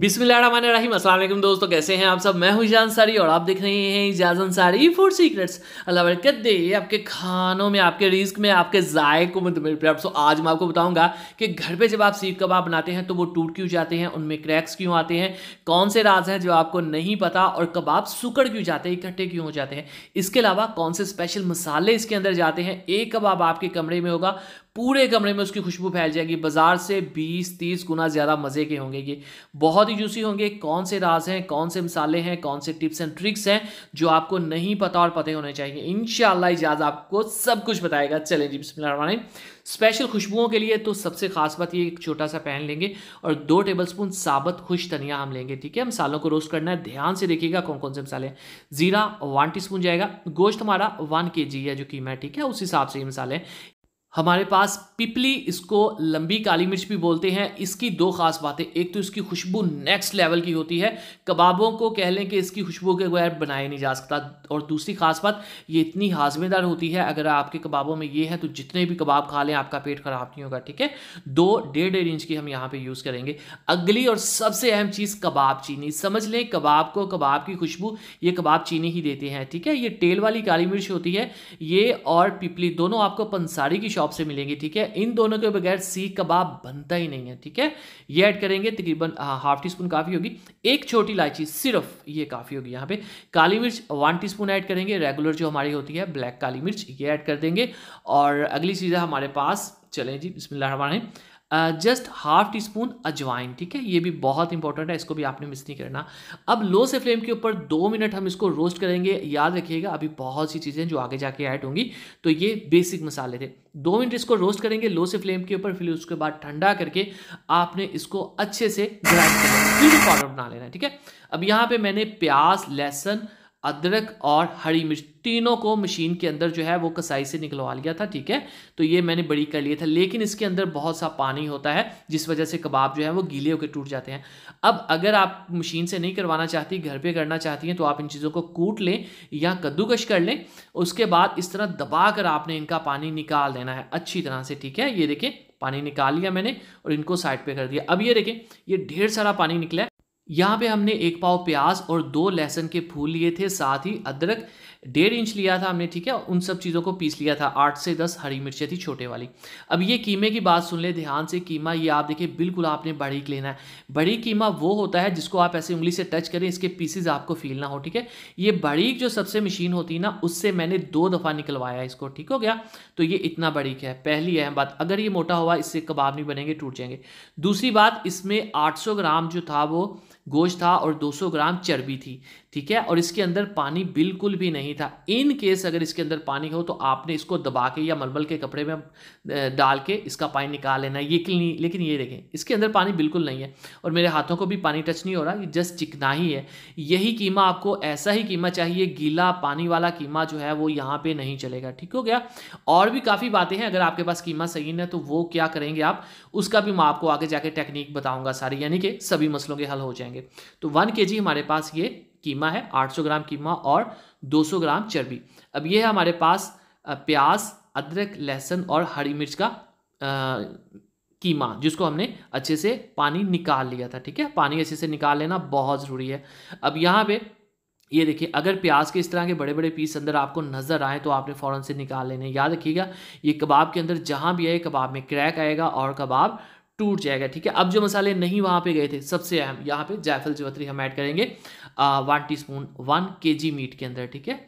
बिस्मिल्लाहिर्रहमानिर्रहीम दोस्तों कैसे हैं आप सब मैं हूं ईजान सारी और आप देख रहे हैं इजाज अंसारी फूड सीक्रेट्स अल्लाह बरकत दे आपके खानों में आपके रिस्क में आपके जायकों में तो प्रेप सो आज मैं आपको बताऊंगा कि घर पे जब आप सीख कबाब बनाते हैं तो वो टूट क्यों जाते हैं उनमें क्रैक्स क्यों आते हैं कौन से राज हैं जो आपको नहीं पता और कबाब सुकड़ क्यों जाते हैं इकट्ठे क्यों हो जाते हैं इसके अलावा कौन से स्पेशल मसाले इसके अंदर जाते हैं एक कबाब आपके कमरे में होगा पूरे कमरे में उसकी खुशबू फैल जाएगी बाज़ार से 20-30 गुना ज़्यादा मज़े के होंगे ये बहुत ही जूसी होंगे कौन से राज हैं कौन से मसाले हैं कौन से टिप्स एंड ट्रिक्स हैं जो आपको नहीं पता और पते होने चाहिए इन इजाज़ आपको सब कुछ बताएगा चले जी बिस्मिल्लाह स्पेशल खुशबुओं के लिए तो सबसे खास बात ये एक छोटा सा पैन लेंगे और दो टेबलस्पून साबत खुश धनिया हम लेंगे ठीक है मसालों को रोस्ट करना है ध्यान से देखिएगा कौन कौन से मसाले जीरा वन टीस्पून जाएगा गोश्त हमारा वन के जी है जो कीमा है ठीक है उस हिसाब से ये मसाले हमारे पास पिपली इसको लंबी काली मिर्च भी बोलते हैं इसकी दो खास बातें एक तो इसकी खुशबू नेक्स्ट लेवल की होती है कबाबों को कह लें कि इसकी खुशबू के बगैर बनाया नहीं जा सकता और दूसरी खास बात ये इतनी हाजमेदार होती है अगर आपके कबाबों में ये है तो जितने भी कबाब खा लें आपका पेट ख़राब नहीं होगा ठीक है दो डेढ़ डेढ़ इंच की हम यहाँ पर यूज़ करेंगे अगली और सबसे अहम चीज़ कबाब चीनी समझ लें कबाब को कबाब की खुशबू ये कबाब चीनी ही देते हैं ठीक है ये तेल वाली काली मिर्च होती है ये और पिपली दोनों आपको पंसारी की शॉप से मिलेंगी ठीक है इन दोनों के बगैर सीख कबाब बनता ही नहीं है ठीक है ये ऐड करेंगे तकरीबन हाफ टी स्पून काफ़ी होगी एक छोटी इलायची सिर्फ ये काफ़ी होगी यहाँ पे काली मिर्च वन टी स्पून ऐड करेंगे रेगुलर जो हमारी होती है ब्लैक काली मिर्च ये ऐड कर देंगे और अगली चीज़ है हमारे पास चलें जी बिस्मिल्लाह जस्ट हाफ टी स्पून अजवाइन ठीक है ये भी बहुत इंपॉर्टेंट है इसको भी आपने मिस नहीं करना अब लो से फ्लेम के ऊपर दो मिनट हम इसको रोस्ट करेंगे याद रखिएगा अभी बहुत सी चीज़ें जो आगे जाके ऐड होंगी तो ये बेसिक मसाले थे दो मिनट इसको रोस्ट करेंगे लो से फ्लेम के ऊपर फिर उसके बाद ठंडा करके आपने इसको अच्छे से ग्राइंड करना पाउडर बना लेना है ठीक है अब यहाँ पे मैंने प्याज लहसन अदरक और हरी मिर्च तीनों को मशीन के अंदर जो है वो कसाई से निकलवा लिया था ठीक है तो ये मैंने बड़ी कर लिया था लेकिन इसके अंदर बहुत सा पानी होता है जिस वजह से कबाब जो है वो गीले होकर टूट जाते हैं अब अगर आप मशीन से नहीं करवाना चाहती घर पे करना चाहती हैं तो आप इन चीज़ों को कूट लें या कद्दूकश कर लें उसके बाद इस तरह दबा कर आपने इनका पानी निकाल देना है अच्छी तरह से ठीक है ये देखें पानी निकाल लिया मैंने और इनको साइड पर कर दिया अब ये देखें ये ढेर सारा पानी निकला यहाँ पे हमने एक पाव प्याज और दो लहसुन के फूल लिए थे साथ ही अदरक डेढ़ इंच लिया था हमने ठीक है उन सब चीज़ों को पीस लिया था आठ से दस हरी मिर्चें थी छोटे वाली अब ये कीमे की बात सुन ले ध्यान से कीमा ये आप देखिए बिल्कुल आपने बड़ीक लेना है बड़ी कीमा वो होता है जिसको आप ऐसे उंगली से टच करें इसके पीसेज आपको फील ना हो ठीक है ये बड़ीक जो सबसे मशीन होती है ना उससे मैंने दो दफ़ा निकलवाया इसको ठीक हो गया तो ये इतना बड़ीक है पहली अहम बात अगर ये मोटा हुआ इससे कबाब नहीं बनेंगे टूट जाएंगे दूसरी बात इसमें आठ ग्राम जो था वो गोश्त था और 200 ग्राम चर्बी थी ठीक है और इसके अंदर पानी बिल्कुल भी नहीं था इन केस अगर इसके अंदर पानी हो तो आपने इसको दबा के या मलबल के कपड़े में डाल के इसका पानी निकाल लेना ये नहीं लेकिन ये देखें इसके अंदर पानी बिल्कुल नहीं है और मेरे हाथों को भी पानी टच नहीं हो रहा ये जस्ट चिकना ही है यही कीमा आपको ऐसा ही कीमा चाहिए गीला पानी वाला कीमा जो है वो यहाँ पर नहीं चलेगा ठीक हो गया और भी काफ़ी बातें हैं अगर आपके पास कीमा सही ना तो वो क्या करेंगे आप उसका भी मैं आपको आगे जाके टेक्निक बताऊँगा सारी यानी कि सभी मसलों के हल हो जाएंगे तो वन के हमारे पास ये कीमा है 800 ग्राम कीमा और 200 ग्राम चर्बी अब ये है हमारे पास प्याज अदरक लहसुन और हरी मिर्च का आ, कीमा जिसको हमने अच्छे से पानी निकाल लिया था ठीक है पानी अच्छे से निकाल लेना बहुत ज़रूरी है अब यहाँ पे ये देखिए अगर प्याज के इस तरह के बड़े बड़े पीस अंदर आपको नज़र आए तो आपने फ़ौरन से निकाल लेने याद रखिएगा ये कबाब के अंदर जहाँ भी है कबाब में क्रैक आएगा और कबाब टूट जाएगा ठीक है अब जो मसाले नहीं वहाँ पे गए थे सबसे अहम यहाँ पे जायफल जवतरी हम ऐड करेंगे वन टीस्पून वन के मीट के अंदर ठीक है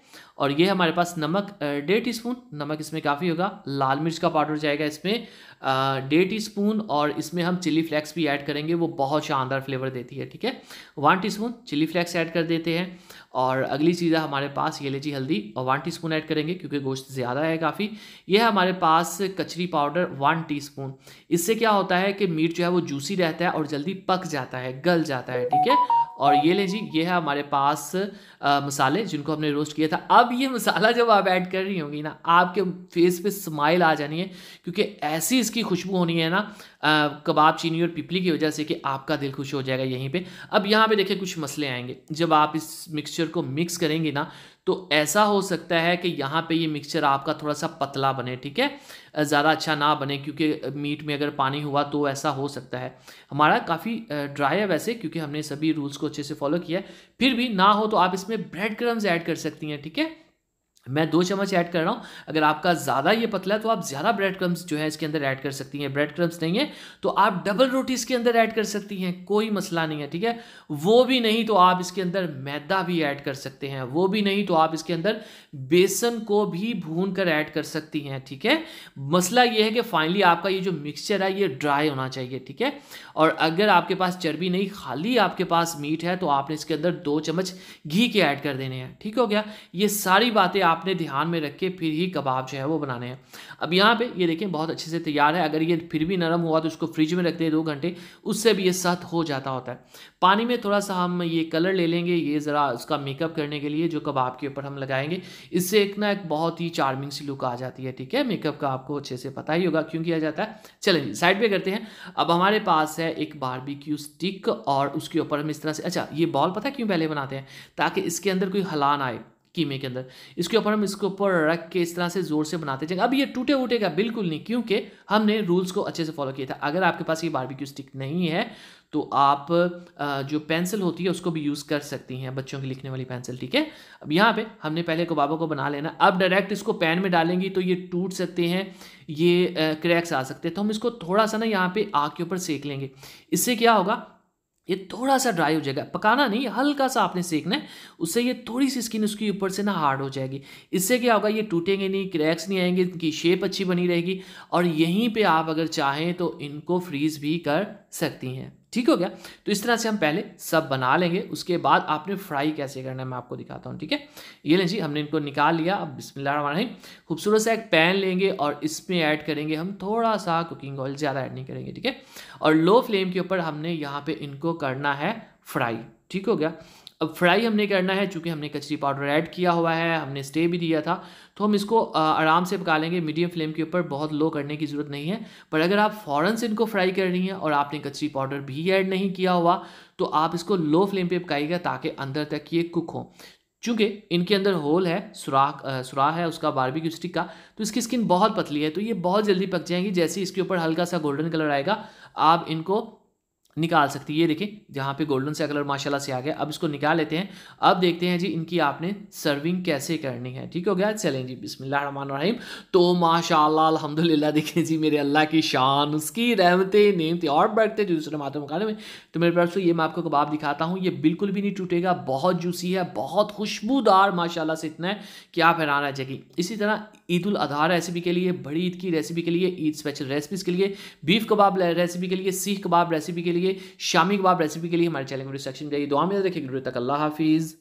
और ये हमारे पास नमक डेढ़ टी स्पून नमक इसमें काफ़ी होगा लाल मिर्च का पाउडर जाएगा इसमें डेढ़ टी स्पून और इसमें हम चिली फ्लेक्स भी ऐड करेंगे वो बहुत शानदार फ्लेवर देती है ठीक है one teaspoon chili flakes add कर देते हैं और अगली चीज़ है हमारे पास ये हल्दी और वन टी स्पून ऐड करेंगे क्योंकि गोश्त ज़्यादा है काफ़ी ये है हमारे पास कचरी पाउडर वन टी स्पून इससे क्या होता है कि मीट जो है वो जूसी रहता है और जल्दी पक जाता है गल जाता है ठीक है और ये ले जी ये है हमारे पास आ, मसाले जिनको हमने रोस्ट किया था अब ये मसाला जब आप ऐड कर रही होंगी ना आपके फेस पे स्माइल आ जानी है क्योंकि ऐसी इसकी खुशबू होनी है ना कबाब चीनी और पिपली की वजह से कि आपका दिल खुश हो जाएगा यहीं पे अब यहाँ पे देखिए कुछ मसले आएंगे जब आप इस मिक्सचर को मिक्स करेंगे ना तो ऐसा हो सकता है कि यहाँ पे ये मिक्सचर आपका थोड़ा सा पतला बने ठीक है ज़्यादा अच्छा ना बने क्योंकि मीट में अगर पानी हुआ तो ऐसा हो सकता है हमारा काफ़ी ड्राई है वैसे क्योंकि हमने सभी रूल्स को अच्छे से फॉलो किया है फिर भी ना हो तो आप इसमें ब्रेड क्रम्स ऐड कर सकती हैं ठीक है मैं दो चम्मच ऐड कर रहा हूँ अगर आपका ज़्यादा ये पतला है तो आप ज़्यादा ब्रेड क्रम्स जो है इसके अंदर ऐड कर सकती हैं ब्रेड क्रम्स नहीं है तो आप डबल रोटी इसके अंदर ऐड कर सकती हैं कोई मसला नहीं है ठीक है वो भी नहीं तो आप इसके अंदर मैदा भी ऐड कर सकते हैं वो भी नहीं तो आप इसके अंदर बेसन को भी भून कर ऐड कर सकती हैं ठीक है मसला ये है कि फाइनली आपका ये जो मिक्सचर है ये ड्राई होना चाहिए ठीक है और अगर आपके पास चर्बी नहीं खाली आपके पास मीट है तो आपने इसके अंदर दो चम्मच घी के ऐड कर देने हैं ठीक हो गया ये सारी बातें आप आपने ध्यान में रख के फिर ही कबाब जो है वो बनाने हैं अब यहाँ पे ये देखें बहुत अच्छे से तैयार है अगर ये फिर भी नरम हुआ तो इसको फ्रिज में रखते हैं दो घंटे उससे भी ये सख्त हो जाता होता है पानी में थोड़ा सा हम ये कलर ले लेंगे ये ज़रा उसका मेकअप करने के लिए जो कबाब के ऊपर हम लगाएंगे इससे एक ना एक बहुत ही चार्मिंग सी लुक आ जाती है ठीक है मेकअप का आपको अच्छे से पता ही होगा क्यों किया जाता है चलें साइड पर करते हैं अब हमारे पास है एक बारबेक्यू स्टिक और उसके ऊपर हम इस तरह से अच्छा ये बॉल पता है क्यों पहले बनाते हैं ताकि इसके अंदर कोई हलान आए कीमे के अंदर इसके ऊपर हम इसके ऊपर रख के इस तरह से जोर से बनाते जाएंगे अब ये टूटे उठेगा बिल्कुल नहीं क्योंकि हमने रूल्स को अच्छे से फॉलो किया था अगर आपके पास ये बारबेक्यू स्टिक नहीं है तो आप जो पेंसिल होती है उसको भी यूज़ कर सकती हैं बच्चों की लिखने वाली पेंसिल ठीक है अब यहाँ पे हमने पहले कबाबों को बना लेना अब डायरेक्ट इसको पैन में डालेंगी तो ये टूट सकते हैं ये क्रैक्स आ सकते हैं तो हम इसको थोड़ा सा ना यहाँ पे आग के ऊपर सेक लेंगे इससे क्या होगा ये थोड़ा सा ड्राई हो जाएगा पकाना नहीं हल्का सा आपने सेकना है उससे ये थोड़ी सी स्किन उसके ऊपर से ना हार्ड हो जाएगी इससे क्या होगा ये टूटेंगे नहीं क्रैक्स नहीं आएंगे इनकी शेप अच्छी बनी रहेगी और यहीं पे आप अगर चाहें तो इनको फ्रीज़ भी कर सकती हैं ठीक हो गया तो इस तरह से हम पहले सब बना लेंगे उसके बाद आपने फ्राई कैसे करना है मैं आपको दिखाता हूँ ठीक है ये लें जी हमने इनको निकाल लिया अब बिस्मिल्लाह खूबसूरत सा एक पैन लेंगे और इसमें ऐड करेंगे हम थोड़ा सा कुकिंग ऑयल ज़्यादा ऐड नहीं करेंगे ठीक है और लो फ्लेम के ऊपर हमने यहाँ पर इनको करना है फ्राई ठीक हो गया अब फ्राई हमने करना है चूँकि हमने कचरी पाउडर ऐड किया हुआ है हमने स्टे भी दिया था तो हम इसको आराम से पका लेंगे मीडियम फ्लेम के ऊपर बहुत लो करने की ज़रूरत नहीं है पर अगर आप फ़ौरन से इनको फ्राई कर रही हैं और आपने कचरी पाउडर भी ऐड नहीं किया हुआ तो आप इसको लो फ्लेम पे पकाइएगा ताकि अंदर तक ये कुक हो चूँकि इनके अंदर होल है सुराख सुराख है उसका बारबेक्यू स्टिक का तो इसकी स्किन बहुत पतली है तो ये बहुत जल्दी पक जाएंगी जैसे इसके ऊपर हल्का सा गोल्डन कलर आएगा आप इनको निकाल सकती है ये देखिए जहाँ पे गोल्डन सा कलर माशाल्लाह से आ गया अब इसको निकाल लेते हैं अब देखते हैं जी इनकी आपने सर्विंग कैसे करनी है ठीक हो गया चलें जी बिसमीम तो माशाल्लाह अल्हम्दुलिल्लाह देखें जी मेरे अल्लाह की शान उसकी रहमतें नियमतें और बढ़ते दूसरे मात्र मुकाले में तो मेरे पास ये मैं आपको कबाब दिखाता हूँ ये बिल्कुल भी नहीं टूटेगा बहुत जूसी है बहुत खुशबूदार माशाला से इतना है कि आप हैरान रह जाएगी इसी तरह ईद उल अजहा रेसिपी के लिए बड़ी ईद की रेसिपी के लिए ईद स्पेशल रेसिपीज़ के लिए बीफ कबाब रेसिपी के लिए सीख कबाब रेसिपी के लिए कीजिए शामी कबाब रेसिपी के लिए हमारे चैनल को डिस्क्रिप्शन जाइए दुआ में रखिए तक अल्लाह हाफिज़